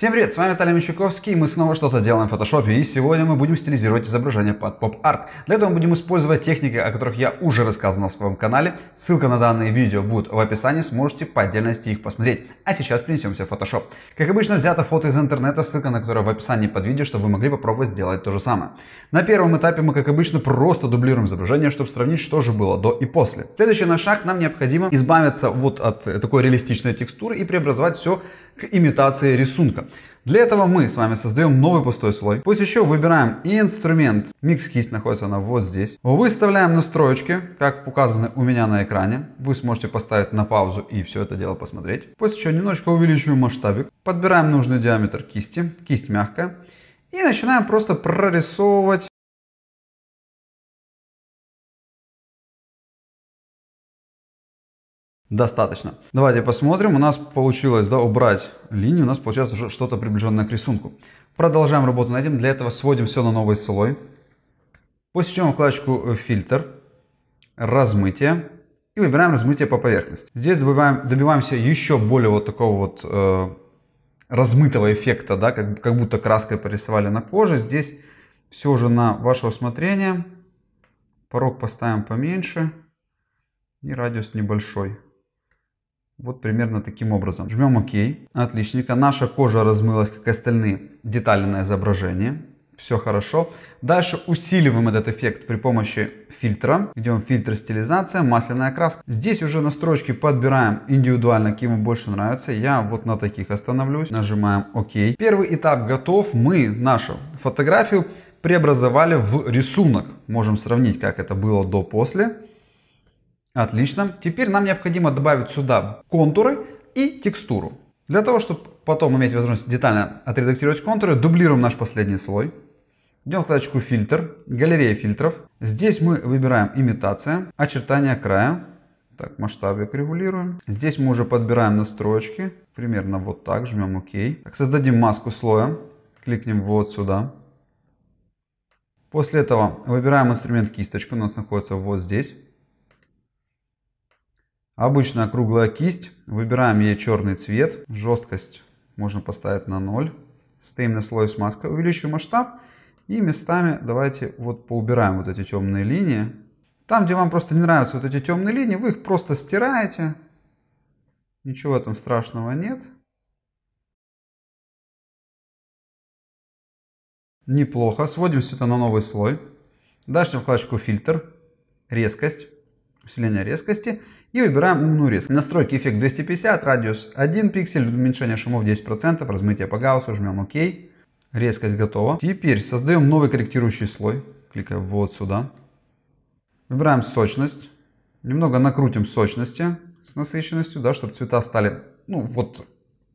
Всем привет, с вами Виталий Мещуковский, мы снова что-то делаем в фотошопе, и сегодня мы будем стилизировать изображение под поп-арт. Для этого мы будем использовать техники, о которых я уже рассказывал на своем канале, ссылка на данные видео будет в описании, сможете по отдельности их посмотреть. А сейчас перенесемся в фотошоп. Как обычно, взято фото из интернета, ссылка на которое в описании под видео, чтобы вы могли попробовать сделать то же самое. На первом этапе мы, как обычно, просто дублируем изображение, чтобы сравнить, что же было до и после. Следующий наш шаг, нам необходимо избавиться вот от такой реалистичной текстуры и преобразовать все к имитации рисунка. Для этого мы с вами создаем новый пустой слой. Пусть еще выбираем инструмент. Микс кисть находится она вот здесь. Выставляем настроечки, как указаны у меня на экране. Вы сможете поставить на паузу и все это дело посмотреть. После чего немножко увеличиваем масштабик. Подбираем нужный диаметр кисти. Кисть мягкая. И начинаем просто прорисовывать Достаточно. Давайте посмотрим. У нас получилось да, убрать линию. У нас получается уже что-то приближенное к рисунку. Продолжаем работу над этим. Для этого сводим все на новый слой. После чего вкладочку «Фильтр», «Размытие» и выбираем «Размытие по поверхности». Здесь добиваем, добиваемся еще более вот такого вот э, размытого эффекта, да, как, как будто краской порисовали на коже. Здесь все уже на ваше усмотрение. Порог поставим поменьше и радиус небольшой. Вот примерно таким образом. Жмем ОК. Отличненько. А наша кожа размылась, как и остальные. Детали на изображение. Все хорошо. Дальше усиливаем этот эффект при помощи фильтра. Идем в фильтр стилизация, масляная краска. Здесь уже настройки подбираем индивидуально, каким больше нравится. Я вот на таких остановлюсь. Нажимаем ОК. Первый этап готов. Мы нашу фотографию преобразовали в рисунок. Можем сравнить, как это было до-после. Отлично. Теперь нам необходимо добавить сюда контуры и текстуру. Для того, чтобы потом иметь возможность детально отредактировать контуры, дублируем наш последний слой. Идем в вкладочку «Фильтр», «Галерея фильтров». Здесь мы выбираем «Имитация», «Очертания края». Так, масштабик регулируем. Здесь мы уже подбираем настройки. Примерно вот так, жмем «Ок». Так, создадим маску слоя. Кликнем вот сюда. После этого выбираем инструмент кисточку, у нас находится вот здесь. Обычная круглая кисть. Выбираем ей черный цвет. Жесткость можно поставить на 0. Стеймный слой смазка. Увеличиваем масштаб. И местами давайте вот поубираем вот эти темные линии. Там, где вам просто не нравятся вот эти темные линии, вы их просто стираете. Ничего в этом страшного нет. Неплохо. Сводим все это на новый слой. Дальше вкладочку фильтр, резкость усиление резкости и выбираем умную резкость. Настройки эффект 250, радиус 1 пиксель, уменьшение шумов 10%, размытие по гауссу, жмем ОК. Резкость готова. Теперь создаем новый корректирующий слой. Кликаем вот сюда. Выбираем сочность. Немного накрутим сочности с насыщенностью, да, чтобы цвета стали, ну, вот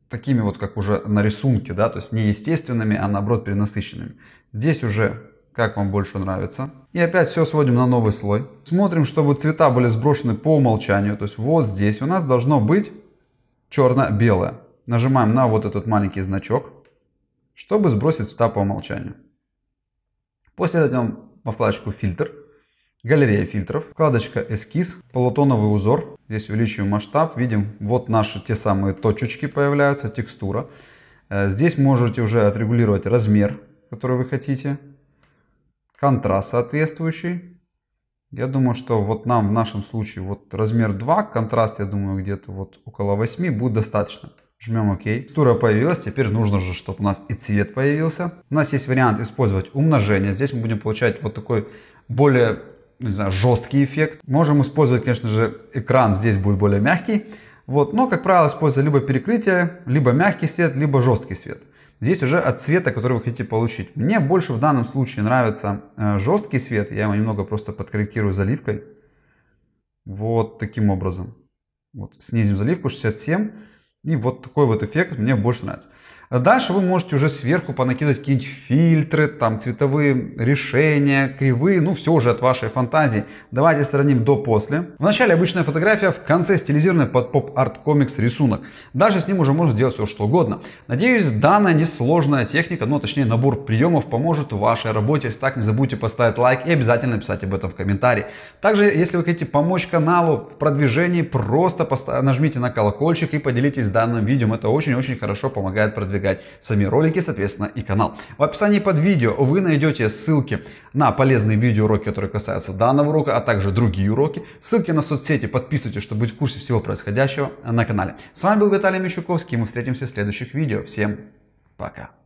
такими вот, как уже на рисунке, да, то есть не естественными, а наоборот перенасыщенными. Здесь уже как вам больше нравится. И опять все сводим на новый слой. Смотрим, чтобы цвета были сброшены по умолчанию. То есть вот здесь у нас должно быть черно-белое. Нажимаем на вот этот маленький значок, чтобы сбросить цвета по умолчанию. После этого во вкладочку «Фильтр», галерея фильтров, вкладочка «Эскиз», полутоновый узор. Здесь увеличиваем масштаб, видим, вот наши те самые точечки появляются, текстура. Э, здесь можете уже отрегулировать размер, который вы хотите контраст соответствующий. Я думаю, что вот нам в нашем случае вот размер 2, контраст, я думаю, где-то вот около 8 будет достаточно. Жмем ОК. Текстура появилась, теперь нужно же, чтобы у нас и цвет появился. У нас есть вариант использовать умножение. Здесь мы будем получать вот такой более, не знаю, жесткий эффект. Можем использовать, конечно же, экран, здесь будет более мягкий. Вот, но, как правило, используется либо перекрытие, либо мягкий свет, либо жесткий свет. Здесь уже от цвета, который вы хотите получить. Мне больше в данном случае нравится э, жесткий свет. Я его немного просто подкорректирую заливкой. Вот таким образом. Вот, снизим заливку 67. И вот такой вот эффект мне больше нравится. Дальше вы можете уже сверху понакидать какие-нибудь фильтры, там цветовые решения, кривые, ну все уже от вашей фантазии. Давайте сравним до-после. Вначале обычная фотография, в конце стилизированный под поп-арт комикс рисунок. Дальше с ним уже можно делать все что угодно. Надеюсь, данная несложная техника, ну а точнее набор приемов поможет в вашей работе. Если так, не забудьте поставить лайк и обязательно написать об этом в комментарии. Также, если вы хотите помочь каналу в продвижении, просто нажмите на колокольчик и поделитесь данным видео. Это очень-очень хорошо помогает продвигать сами ролики, соответственно, и канал. В описании под видео вы найдете ссылки на полезные видеоуроки, которые касаются данного урока, а также другие уроки. Ссылки на соцсети, подписывайтесь, чтобы быть в курсе всего происходящего на канале. С вами был Виталий Мичуковский, и мы встретимся в следующих видео. Всем пока!